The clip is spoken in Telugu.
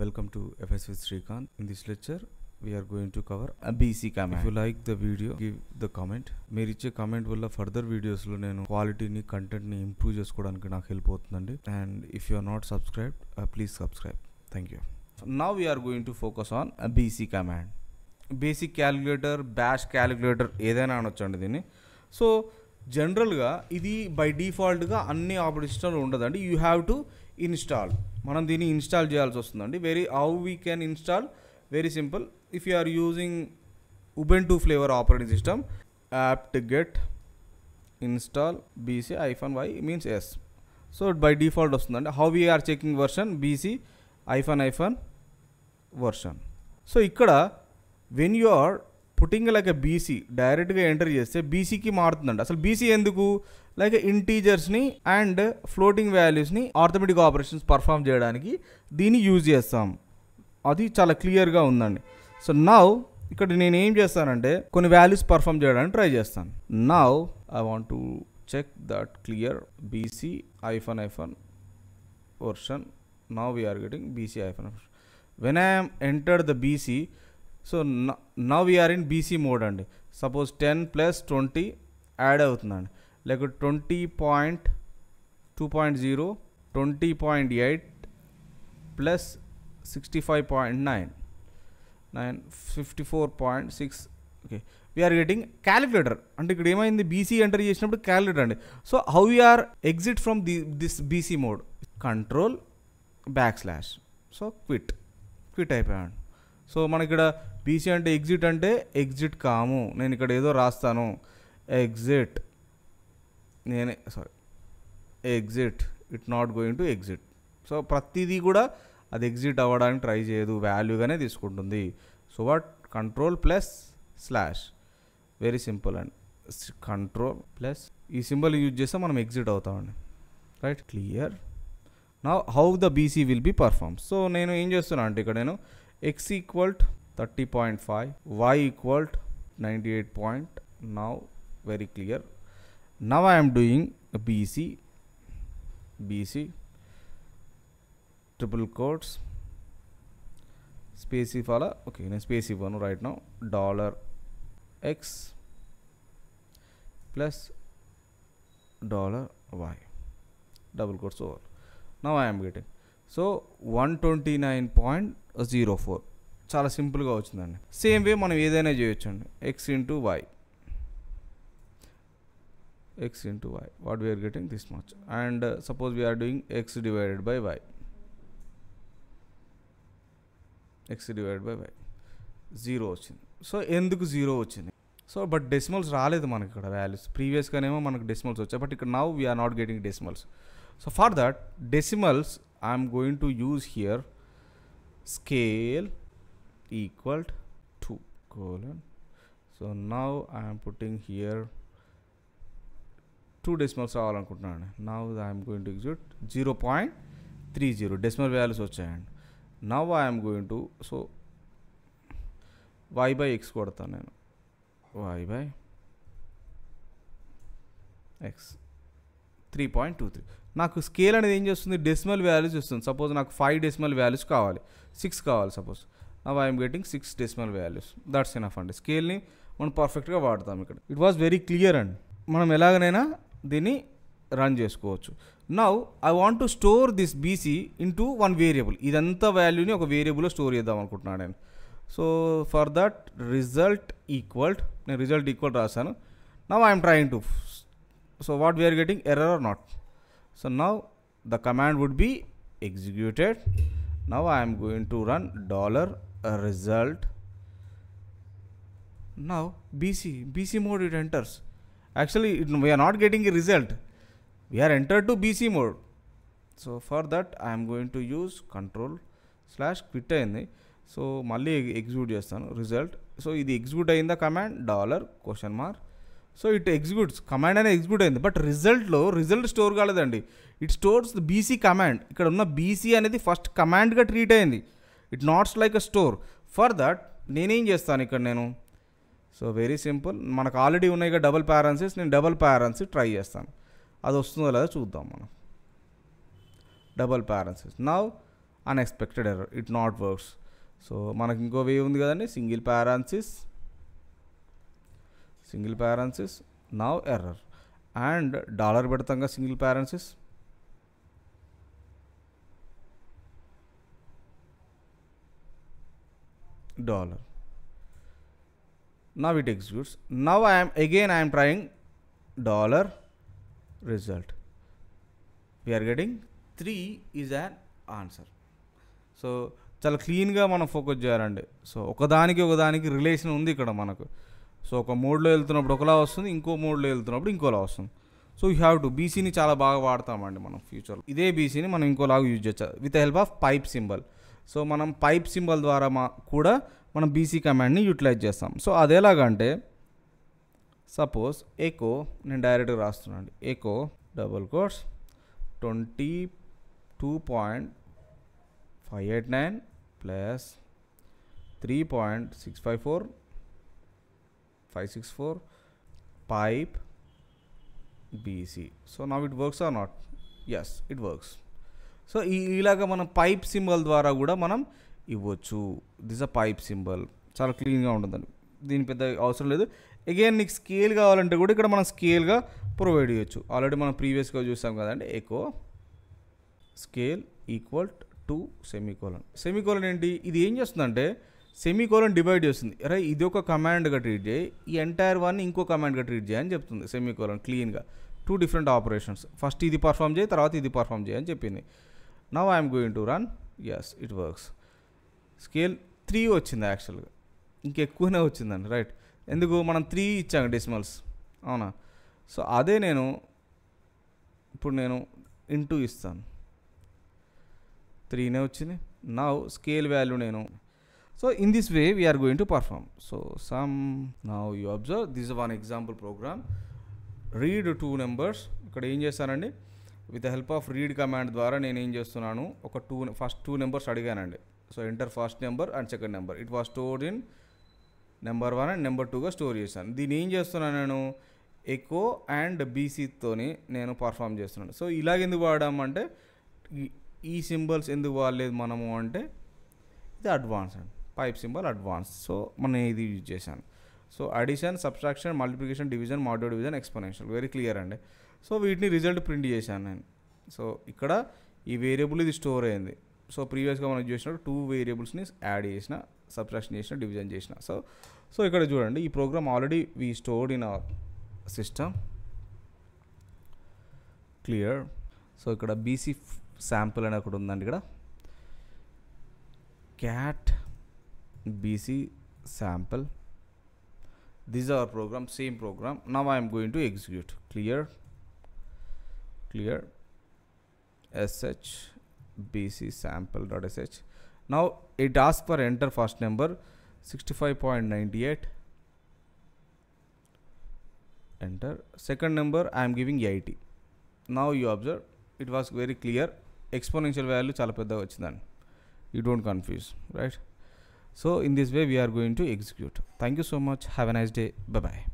Welcome to FS with Srikanth. In this lecture, we are going to cover a BC command. If you ద the video, give the comment. మీరు ఇచ్చే కామెంట్ వల్ల ఫర్దర్ వీడియోస్లో నేను క్వాలిటీని కంటెంట్ని ఇంప్రూవ్ చేసుకోవడానికి నాకు హెల్ప్ అవుతుందండి and if you are not subscribe please subscribe thank you now we're going to focus on BC command basic calculator bash calculator ఏదైనా అనొచ్చండి దీన్ని సో జనరల్గా ఇది బై డిఫాల్ట్గా అన్ని ఆపరేషన్లు ఉండదండి యూ హ్యావ్ టు ఇన్స్టాల్ మనం దీన్ని ఇన్స్టాల్ చేయాల్సి వస్తుందండి very how we can install very simple if you are using Ubuntu flavour operating system to get install BC hyphen y means yes so by default వస్తుందండి how are checking version BC hyphen hyphen version so ఇక్కడ when you are putting like a BC డైరెక్ట్గా ఎంటర్ చేస్తే బీసీకి మారుతుందండి అసలు బీసీ ఎందుకు లైక్ ఇంటీజర్స్ని అండ్ ఫ్లోటింగ్ వాల్యూస్ని ఆర్థమెటిక్ ఆపరేషన్స్ పర్ఫామ్ చేయడానికి దీన్ని యూజ్ చేస్తాం అది చాలా క్లియర్గా ఉందండి సో నౌ ఇక్కడ నేను ఏం చేస్తానంటే కొన్ని వాల్యూస్ పర్ఫామ్ చేయడానికి ట్రై చేస్తాను now I want to check that clear BC hyphen hyphen version now are getting BC hyphen when I'm entered the BC so now we're in BC mode అండి suppose ten plus twenty add అవుతుందండి లేక twenty point two point zero twenty point eight plus sixty five point nine nine fifty four point six okay we're getting calculator అంటే ఇక్కడ ఏమైంది బీసీ ఎంటర్ చేసినప్పుడు క్యాలిక్యులేటర్ అండి so how are exit from the this BC mode control back slash so quit quit అయిపోయాడు సో మనకి ఇక్కడ బీసీ అంటే ఎగ్జిట్ అంటే ఎగ్జిట్ కాము నేను ఇక్కడ ఏదో రాస్తాను ఎగ్జిట్ నేనే sorry exit it not going to exit so ప్రతిదీ కూడా అది ఎగ్జిట్ అవ్వడానికి ట్రై చేయదు వాల్యూగానే తీసుకుంటుంది so what control plus slash very simple and control plus ఈ సింబల్ యూజ్ చేస్తే మనం ఎగ్జిట్ అవుతామండి రైట్ క్లియర్ నా how the BC will be perform so నేను ఏం చేస్తున్నా అంటే ఇక్కడ నేను x equal to thirty point five y equal to ninety eight point now very clear now I am doing a BC BC triple quotes space if all okay now space if one right now dollar x plus dollar y double quotes over now I am getting so one twenty nine point zero four చాలా సింపుల్గా వచ్చిందండి సేమ్ వే మనం ఏదైనా చేయొచ్చండి x into y x into y what we are getting this much and uh, suppose we are doing x divided by y x divided by y 0 so end up 0 ochindi so but decimals are raledu manaku values previous ga nemo manaku decimals ochcha but now we are not getting decimals so for that decimals i am going to use here scale equal to colon so now i am putting here two decimals రావాలనుకుంటున్నాను now I'm going to exit zero point three zero decimal values వచ్చాయండి now I'm going to so y by x కొడతాను నేను y by x three point two three నాకు స్కేల్ అనేది ఏం చేస్తుంది డెసిమల్ వాల్యూస్ ఇస్తుంది సపోజ్ నాకు ఫైవ్ డెసిమల్ వాల్యూస్ కావాలి సిక్స్ కావాలి suppose now I'm getting six decimal values that's of అండి స్కేల్ని మనం పర్ఫెక్ట్గా వాడతాం ఇక్కడ ఇట్ వాజ్ వెరీ క్లియర్ అండి మనం ఎలాగనైనా దీన్ని రన్ చేసుకోవచ్చు now I want to store this BC into one variable ఇదంతా వాల్యూని ఒక వేరియబుల్లో స్టోర్ చేద్దాం అనుకుంటున్నాను నేను so for that result equal to నేను రిజల్ట్ ఈక్వల్ రాశాను now I'm trying to so what we're getting error or not so now the command would be executed now I'm going to run dollar result now BC BC mode it enters actually it we not not getting a result enter to BC mode so for that I'm that to use control slash use అయింది సో మళ్ళీ ఎగ్జిక్యూట్ చేస్తాను రిజల్ట్ సో ఇది ఎగ్జిక్యూట్ అయిందా command dollar question mark so it executes command అనేది ఎగ్జిక్యూట్ అయింది బట్ రిజల్ట్లో రిజల్ట్ స్టోర్ కాలేదండి it stores the BC command ఇక్కడ ఉన్న బీసీ అనేది ఫస్ట్ కమాండ్గా ట్రీట్ అయింది ఇట్ నాట్స్ like a store for that నేనేం చేస్తాను ఇక్కడ నేను సో వెరీ సింపుల్ మనకు ఆల్రెడీ ఉన్నాయి డబల్ ప్యారెన్సీస్ నేను డబల్ ప్యారెన్సీ ట్రై చేస్తాను అది వస్తుందో లేదో చూద్దాం మనం double parentheses now unexpected error it not works so మనకి ఇంకో వే ఉంది కదండి single parentheses single parentheses now error and dollar పెడతాంగా single parentheses dollar now it executes now i am again i am trying dollar result we are getting 3 is answer so చాలా క్లీన్గా మనం ఫోకస్ చేయాలండి సో ఒకదానికి ఒకదానికి రిలేషన్ ఉంది ఇక్కడ మనకు సో ఒక మోడ్లో వెళ్తున్నప్పుడు ఒకలా వస్తుంది ఇంకో మోడ్లో వెళ్తున్నప్పుడు ఇంకోలా వస్తుంది సో యూ హ్యావ్ టు బీసీని చాలా బాగా వాడతామండి మనం ఫ్యూచర్లో ఇదే బీసీని మనం ఇంకోలాగా యూజ్ చేయొచ్చు with help of pipe symbol so మనం పైప్ సింబల్ ద్వారా మా కూడా మనం బీసీ కమాండ్ని యూటిలైజ్ చేస్తాం సో ఎలాగంటే సపోజ్ ఎకో నేను డైరెక్ట్గా రాస్తున్నాను echo double quotes twenty two point five eight nine plus three point six five four five six four pipe BC so నా it works or not yes it works so ఇలాగ మనం పైప్ సింబల్ ద్వారా కూడా మనం ఇవ్వచ్చు దిస్ అ పైప్ సింబల్ చాలా క్లీన్గా ఉంటుందండి దీని పెద్ద అవసరం లేదు అగైన్ నీకు స్కేల్ కావాలంటే కూడా ఇక్కడ మనం స్కేల్గా ప్రొవైడ్ చేయొచ్చు ఆల్రెడీ మనం ప్రీవియస్గా చూసాం కదండి echo scale equal to semicolon semicolon ఏంటి ఇది ఏం చేస్తుందంటే సెమీకోలన్ డివైడ్ చేస్తుంది అరే ఇది ఒక కమాండ్గా ట్రీట్ చేయి ఈ ఎంటైర్ వన్ ఇంకో కమాండ్గా ట్రీట్ చేయి అని చెప్తుంది సెమీకోలన్ క్లీన్గా టూ డిఫరెంట్ ఆపరేషన్స్ ఫస్ట్ ఇది పర్ఫామ్ చేయి తర్వాత ఇది పర్ఫామ్ చేయని అని చెప్పింది now I'm going to run yes it works scale three వచ్చింది యాక్చువల్గా ఇంకెక్కువనే వచ్చిందండి రైట్ ఎందుకు మనం త్రీ ఇచ్చాము డెసిమల్స్ అవునా సో అదే నేను ఇప్పుడు నేను ఇంటూ ఇస్తాను త్రీనే వచ్చింది నా స్కేల్ వాల్యూ నేను so in this way we're going to perform so some నా you observe this one example program read two numbers ఇక్కడ ఏం చేస్తానండి with help of read command ద్వారా నేను ఏం చేస్తున్నాను ఒక టూ ఫస్ట్ టూ నెంబర్స్ అడిగానండి so enter first number and second number it was stored in number one and number టూగా స్టోర్ చేశాను దీన్ని ఏం చేస్తున్నాను నేను ఎకో అండ్ బీసీతోని నేను పర్ఫామ్ చేస్తున్నాను సో ఇలాగ ఎందుకు వాడామంటే ఈ సింబల్స్ ఎందుకు వాడలేదు మనము అంటే ఇది అడ్వాన్స్ అండి పైప్ సింబల్ అడ్వాన్స్ సో మనం ఇది యూజ్ చేశాను so addition subtraction multiplication division modulo division exponential very clear అండి సో వీటిని రిజల్ట్ ప్రింట్ చేశాను నేను సో ఇక్కడ ఈ వేరియబుల్ ఇది స్టోర్ అయింది సో ప్రీవియస్గా మనం చూసినప్పుడు టూ వేరియబుల్స్ని యాడ్ చేసిన సబ్స్ట్రాక్షన్ చేసిన డివిజన్ చేసిన సో సో ఇక్కడ చూడండి ఈ program already we stored in our system clear so ఇక్కడ బీసీ శాంపుల్ అని ఒకటి ఉందండి ఇక్కడ cat BC sample this are program same program now I'm going to execute clear clear sh bc sample dot sh now it asks for enter first number 65.98 enter second number i am giving 80 now you observe it was very clear exponential value చాలా you don't confuse right so in this way we are going to execute thank you so much have a nice day bye bye